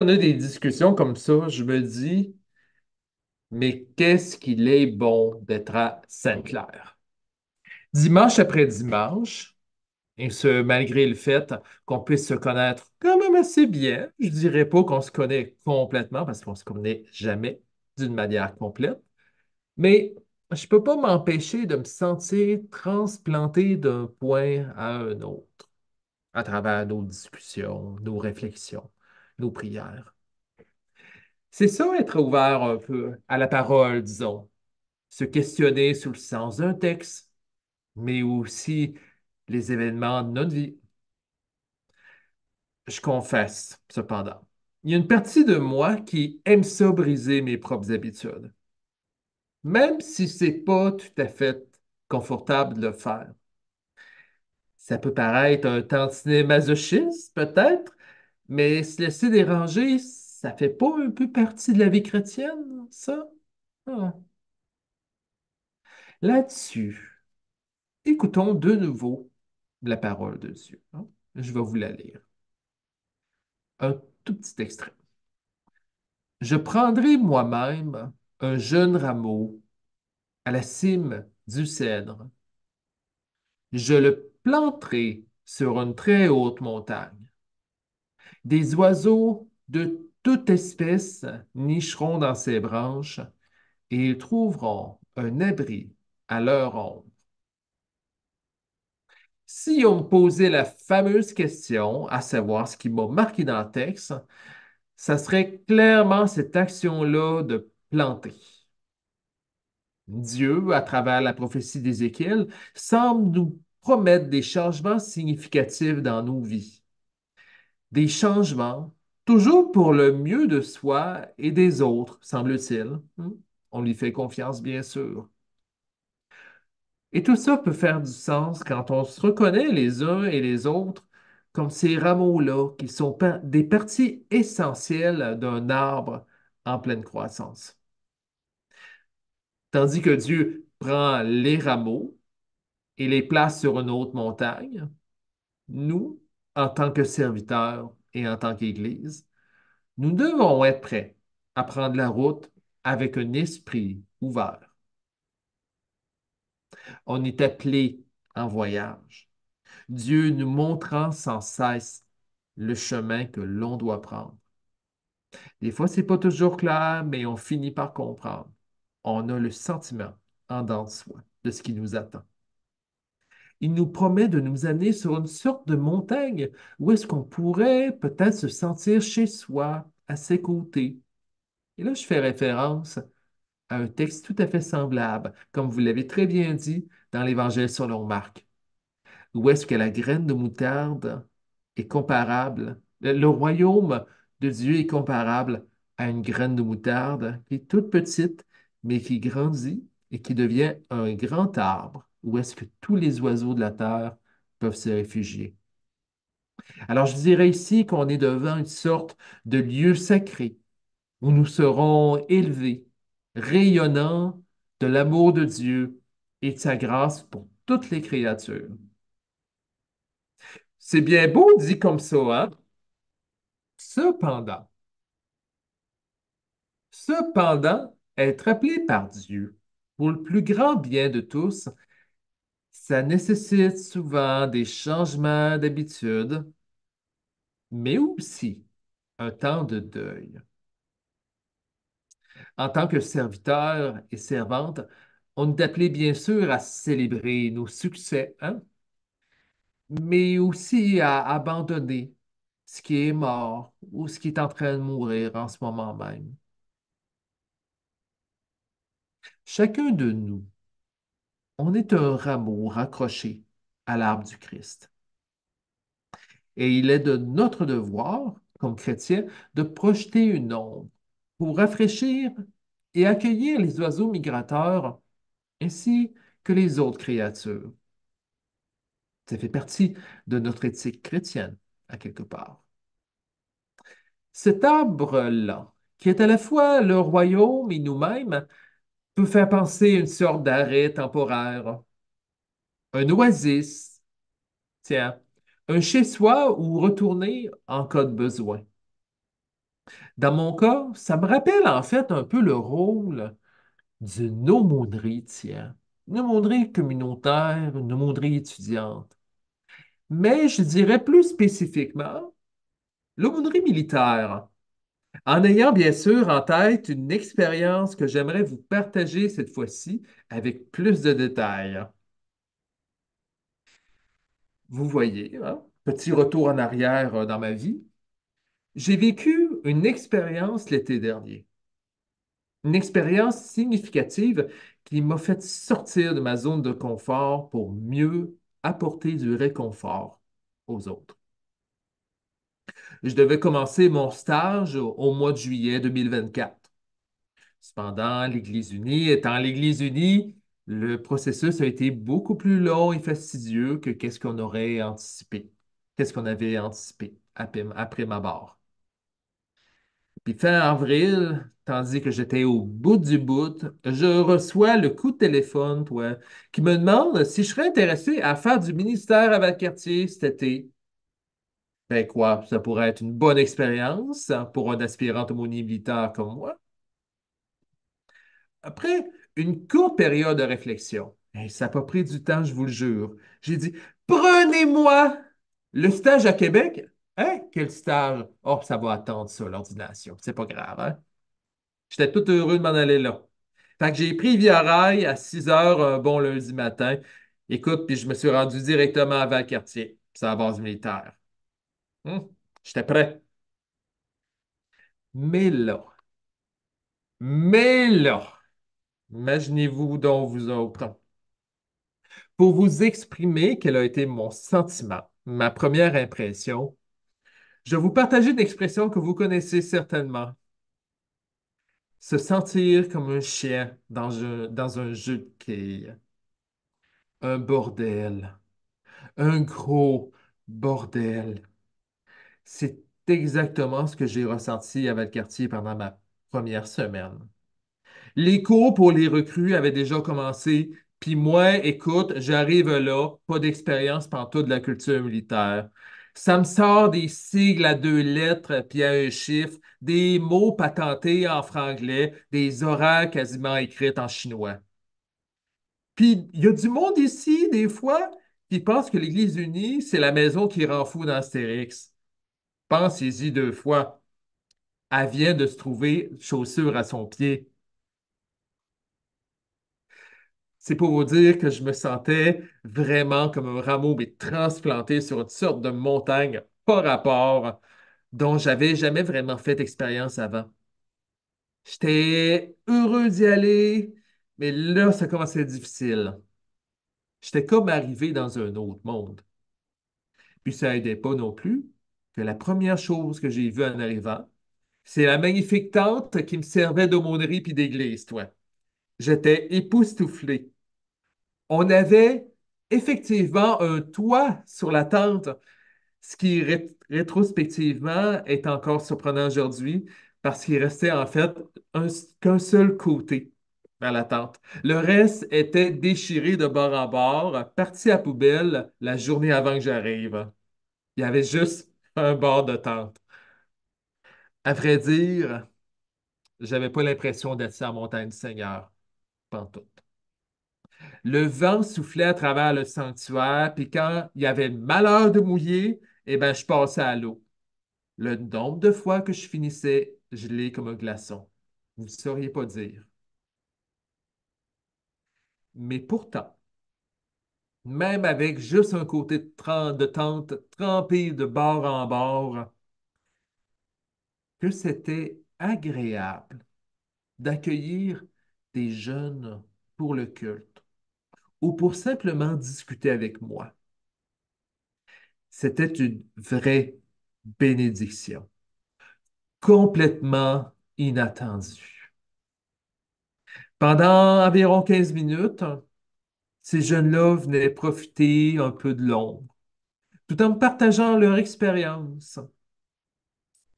on a des discussions comme ça, je me dis, mais qu'est-ce qu'il est bon d'être à Sainte-Claire? Dimanche après dimanche, et ce, malgré le fait qu'on puisse se connaître quand même assez bien, je dirais pas qu'on se connaît complètement parce qu'on se connaît jamais d'une manière complète, mais je peux pas m'empêcher de me sentir transplanté d'un point à un autre à travers nos discussions, nos réflexions nos prières. C'est ça, être ouvert un peu à la parole, disons. Se questionner sur le sens d'un texte, mais aussi les événements de notre vie. Je confesse, cependant, il y a une partie de moi qui aime ça briser mes propres habitudes, même si c'est n'est pas tout à fait confortable de le faire. Ça peut paraître un tantinet masochiste, peut-être, mais se laisser déranger, ça fait pas un peu partie de la vie chrétienne, ça? Ah. Là-dessus, écoutons de nouveau la parole de Dieu. Hein? Je vais vous la lire. Un tout petit extrait. Je prendrai moi-même un jeune rameau à la cime du cèdre. Je le planterai sur une très haute montagne des oiseaux de toute espèce nicheront dans ses branches et ils trouveront un abri à leur ombre. Si on me posait la fameuse question, à savoir ce qui m'a marqué dans le texte, ça serait clairement cette action-là de planter. Dieu, à travers la prophétie d'Ézéchiel, semble nous promettre des changements significatifs dans nos vies des changements, toujours pour le mieux de soi et des autres, semble-t-il. Hmm? On lui fait confiance, bien sûr. Et tout ça peut faire du sens quand on se reconnaît les uns et les autres comme ces rameaux-là qui sont des parties essentielles d'un arbre en pleine croissance. Tandis que Dieu prend les rameaux et les place sur une autre montagne, nous, en tant que serviteur et en tant qu'Église, nous devons être prêts à prendre la route avec un esprit ouvert. On est appelé en voyage, Dieu nous montrant sans cesse le chemin que l'on doit prendre. Des fois, ce n'est pas toujours clair, mais on finit par comprendre. On a le sentiment en dans de soi de ce qui nous attend. Il nous promet de nous amener sur une sorte de montagne où est-ce qu'on pourrait peut-être se sentir chez soi, à ses côtés. Et là, je fais référence à un texte tout à fait semblable, comme vous l'avez très bien dit dans l'Évangile selon Marc, où est-ce que la graine de moutarde est comparable, le royaume de Dieu est comparable à une graine de moutarde qui est toute petite, mais qui grandit et qui devient un grand arbre où est-ce que tous les oiseaux de la terre peuvent se réfugier. Alors je dirais ici qu'on est devant une sorte de lieu sacré où nous serons élevés, rayonnants de l'amour de Dieu et de sa grâce pour toutes les créatures. C'est bien beau dit comme ça, hein? Cependant, cependant, être appelé par Dieu pour le plus grand bien de tous, ça nécessite souvent des changements d'habitude, mais aussi un temps de deuil. En tant que serviteur et servante, on est appelé bien sûr à célébrer nos succès, hein, mais aussi à abandonner ce qui est mort ou ce qui est en train de mourir en ce moment même. Chacun de nous on est un rameau raccroché à l'arbre du Christ. Et il est de notre devoir, comme chrétiens, de projeter une ombre pour rafraîchir et accueillir les oiseaux migrateurs ainsi que les autres créatures. Ça fait partie de notre éthique chrétienne, à quelque part. Cet arbre-là, qui est à la fois le royaume et nous-mêmes, peut faire penser à une sorte d'arrêt temporaire, un oasis, tiens, un chez-soi où retourner en cas de besoin. Dans mon cas, ça me rappelle en fait un peu le rôle d'une aumônerie, tiens, une aumônerie communautaire, une aumônerie étudiante. Mais je dirais plus spécifiquement l'aumônerie militaire, en ayant bien sûr en tête une expérience que j'aimerais vous partager cette fois-ci avec plus de détails. Vous voyez, hein, petit retour en arrière euh, dans ma vie, j'ai vécu une expérience l'été dernier. Une expérience significative qui m'a fait sortir de ma zone de confort pour mieux apporter du réconfort aux autres je devais commencer mon stage au mois de juillet 2024. Cependant, l'Église unie étant l'Église unie, le processus a été beaucoup plus long et fastidieux que qu'est-ce qu'on aurait anticipé, qu'est-ce qu'on avait anticipé après, ma barre. Puis fin avril, tandis que j'étais au bout du bout, je reçois le coup de téléphone qui me demande si je serais intéressé à faire du ministère à quartier cet été. Ben quoi, ça pourrait être une bonne expérience hein, pour un aspirant homonyme militaire comme moi. Après une courte période de réflexion, et ça n'a pas pris du temps, je vous le jure, j'ai dit Prenez-moi le stage à Québec. Hein? Quel stage? Oh, ça va attendre ça, l'ordination. C'est pas grave, hein? J'étais tout heureux de m'en aller là. Fait que j'ai pris Via Rail à 6 heures un bon lundi matin. Écoute, puis je me suis rendu directement à Valcartier, Ça la base militaire. Hmm? J'étais prêt. Mais là, mais là, imaginez-vous dont vous autres. Pour vous exprimer quel a été mon sentiment, ma première impression, je vais vous partager une expression que vous connaissez certainement. Se sentir comme un chien dans un, dans un jeu de quilles. Un bordel. Un gros bordel. C'est exactement ce que j'ai ressenti à quartier pendant ma première semaine. Les cours pour les recrues avaient déjà commencé, puis moi, écoute, j'arrive là, pas d'expérience partout de la culture militaire. Ça me sort des sigles à deux lettres puis à un chiffre, des mots patentés en franglais, des horaires quasiment écrits en chinois. Puis il y a du monde ici, des fois, qui pense que l'Église unie, c'est la maison qui rend fou dans Astérix. Pensez-y deux fois. Elle vient de se trouver chaussure à son pied. C'est pour vous dire que je me sentais vraiment comme un rameau, mais transplanté sur une sorte de montagne par rapport dont j'avais jamais vraiment fait expérience avant. J'étais heureux d'y aller, mais là, ça commençait difficile. J'étais comme arrivé dans un autre monde. Puis ça n'aidait pas non plus la première chose que j'ai vue en arrivant, c'est la magnifique tente qui me servait d'aumônerie puis d'église, toi. J'étais époustouflé. On avait effectivement un toit sur la tente, ce qui rétrospectivement est encore surprenant aujourd'hui parce qu'il restait en fait qu'un seul côté dans la tente. Le reste était déchiré de bord en bord, parti à poubelle la journée avant que j'arrive. Il y avait juste un bord de tente. À vrai dire, j'avais pas l'impression d'être sur la montagne du Seigneur, pantoute. Le vent soufflait à travers le sanctuaire, puis quand il y avait malheur de mouiller, et eh ben, je passais à l'eau. Le nombre de fois que je finissais l'ai comme un glaçon, vous ne sauriez pas dire. Mais pourtant, même avec juste un côté de tente trempé de bord en bord, que c'était agréable d'accueillir des jeunes pour le culte ou pour simplement discuter avec moi. C'était une vraie bénédiction, complètement inattendue. Pendant environ 15 minutes, ces jeunes-là venaient profiter un peu de l'ombre, tout en partageant leur expérience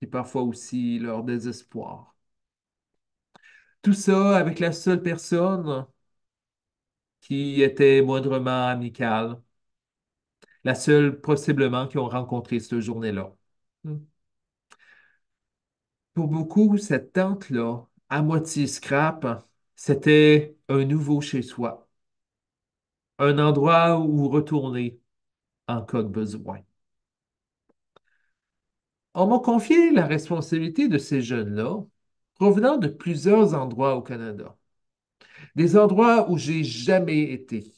et parfois aussi leur désespoir. Tout ça avec la seule personne qui était moindrement amicale, la seule possiblement qu'ils ont rencontré cette journée-là. Hmm. Pour beaucoup, cette tente-là, à moitié scrap, c'était un nouveau chez soi un endroit où retourner en cas de besoin. On m'a confié la responsabilité de ces jeunes-là, provenant de plusieurs endroits au Canada, des endroits où j'ai jamais été.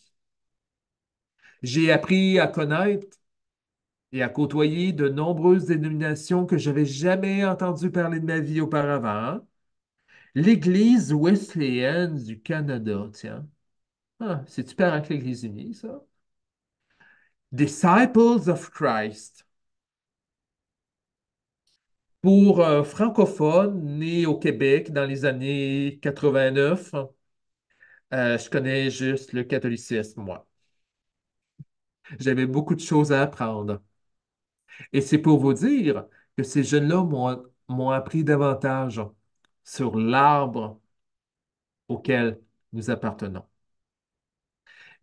J'ai appris à connaître et à côtoyer de nombreuses dénominations que j'avais jamais entendu parler de ma vie auparavant. L'Église wesleyenne du Canada, tiens, ah, cest avec l'Église unis ça? Disciples of Christ. Pour un euh, francophone né au Québec dans les années 89, euh, je connais juste le catholicisme, moi. J'avais beaucoup de choses à apprendre. Et c'est pour vous dire que ces jeunes-là m'ont appris davantage sur l'arbre auquel nous appartenons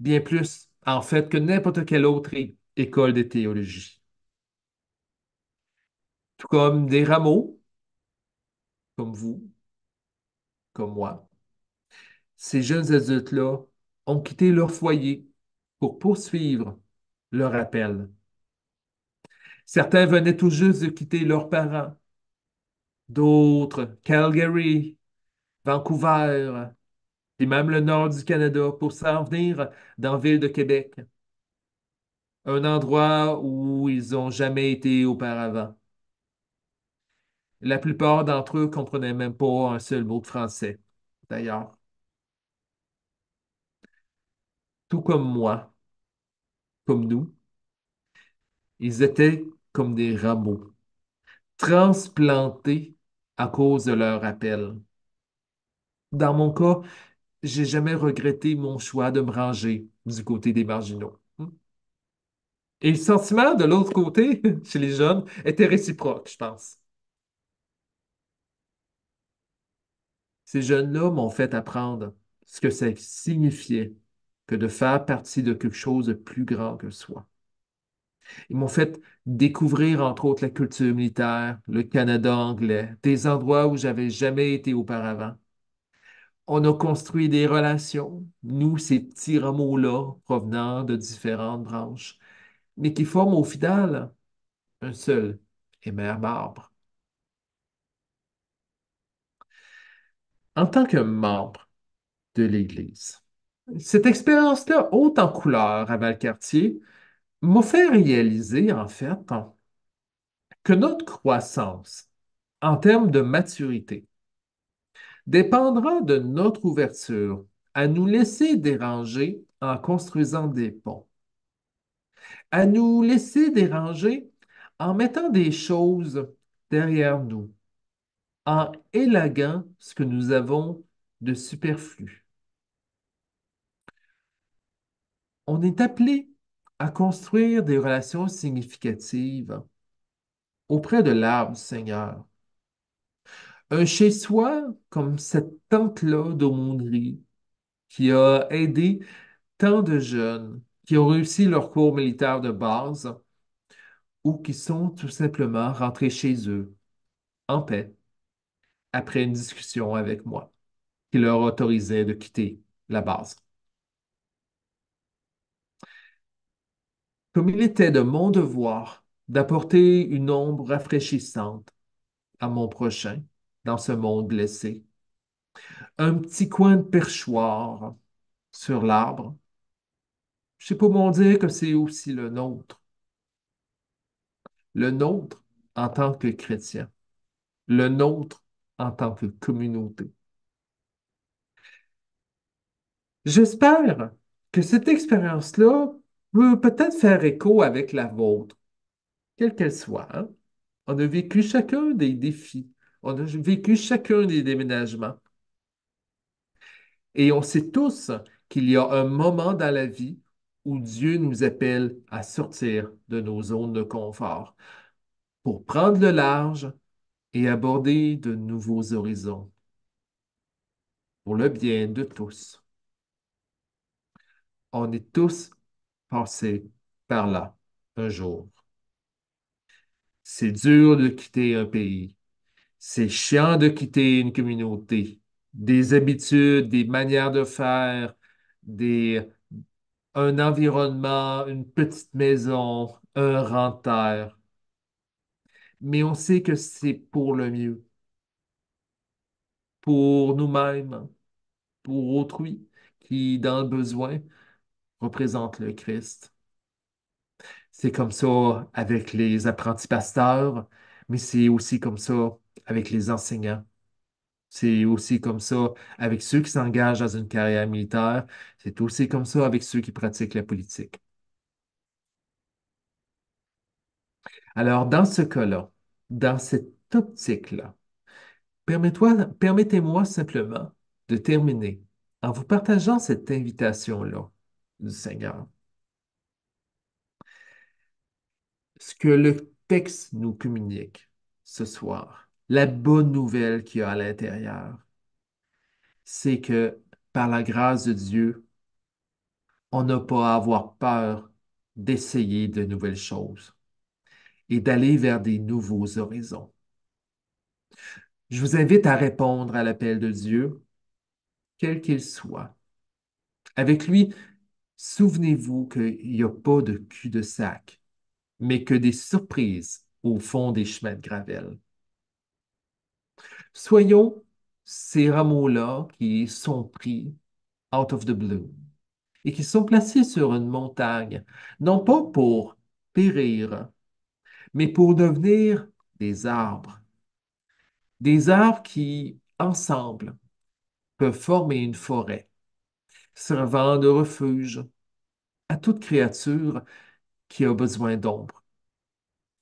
bien plus, en fait, que n'importe quelle autre école de théologie. Tout comme des rameaux, comme vous, comme moi, ces jeunes adultes-là ont quitté leur foyer pour poursuivre leur appel. Certains venaient tout juste de quitter leurs parents, d'autres Calgary, Vancouver, puis même le nord du Canada, pour s'en venir dans la ville de Québec. Un endroit où ils n'ont jamais été auparavant. La plupart d'entre eux ne comprenaient même pas un seul mot de français, d'ailleurs. Tout comme moi, comme nous, ils étaient comme des rameaux, transplantés à cause de leur appel. Dans mon cas, j'ai jamais regretté mon choix de me ranger du côté des marginaux. Hmm? Et le sentiment de l'autre côté, chez les jeunes, était réciproque, je pense. Ces jeunes-là m'ont fait apprendre ce que ça signifiait que de faire partie de quelque chose de plus grand que soi. Ils m'ont fait découvrir, entre autres, la culture militaire, le Canada anglais, des endroits où j'avais jamais été auparavant on a construit des relations, nous, ces petits rameaux-là, provenant de différentes branches, mais qui forment au final un seul et même arbre. En tant que membre de l'Église, cette expérience-là, haute en couleur à Valcartier, m'a fait réaliser, en fait, que notre croissance en termes de maturité dépendra de notre ouverture à nous laisser déranger en construisant des ponts, à nous laisser déranger en mettant des choses derrière nous, en élaguant ce que nous avons de superflu. On est appelé à construire des relations significatives auprès de l'âme, Seigneur, un chez-soi comme cette tante-là d'aumônerie qui a aidé tant de jeunes qui ont réussi leur cours militaire de base ou qui sont tout simplement rentrés chez eux en paix après une discussion avec moi qui leur autorisait de quitter la base. Comme il était de mon devoir d'apporter une ombre rafraîchissante à mon prochain, dans ce monde blessé. Un petit coin de perchoir sur l'arbre. Je sais pas comment dire que c'est aussi le nôtre. Le nôtre en tant que chrétien. Le nôtre en tant que communauté. J'espère que cette expérience-là peut peut-être faire écho avec la vôtre, quelle qu'elle soit. Hein. On a vécu chacun des défis, on a vécu chacun des déménagements. Et on sait tous qu'il y a un moment dans la vie où Dieu nous appelle à sortir de nos zones de confort pour prendre le large et aborder de nouveaux horizons pour le bien de tous. On est tous passés par là un jour. C'est dur de quitter un pays, c'est chiant de quitter une communauté, des habitudes, des manières de faire, des, un environnement, une petite maison, un rang Mais on sait que c'est pour le mieux, pour nous-mêmes, pour autrui qui, dans le besoin, représente le Christ. C'est comme ça avec les apprentis pasteurs, mais c'est aussi comme ça avec les enseignants. C'est aussi comme ça avec ceux qui s'engagent dans une carrière militaire. C'est aussi comme ça avec ceux qui pratiquent la politique. Alors, dans ce cas-là, dans cette optique-là, permettez-moi simplement de terminer en vous partageant cette invitation-là du Seigneur. Ce que le texte nous communique ce soir, la bonne nouvelle qu'il y a à l'intérieur, c'est que par la grâce de Dieu, on n'a pas à avoir peur d'essayer de nouvelles choses et d'aller vers des nouveaux horizons. Je vous invite à répondre à l'appel de Dieu, quel qu'il soit. Avec lui, souvenez-vous qu'il n'y a pas de cul-de-sac, mais que des surprises au fond des chemins de gravelle. Soyons ces rameaux-là qui sont pris out of the blue et qui sont placés sur une montagne, non pas pour périr, mais pour devenir des arbres. Des arbres qui, ensemble, peuvent former une forêt, servant de refuge à toute créature qui a besoin d'ombre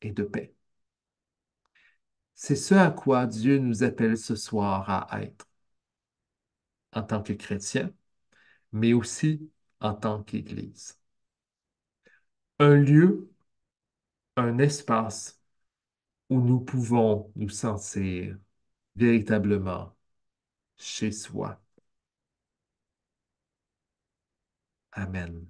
et de paix. C'est ce à quoi Dieu nous appelle ce soir à être, en tant que chrétien, mais aussi en tant qu'Église. Un lieu, un espace où nous pouvons nous sentir véritablement chez soi. Amen.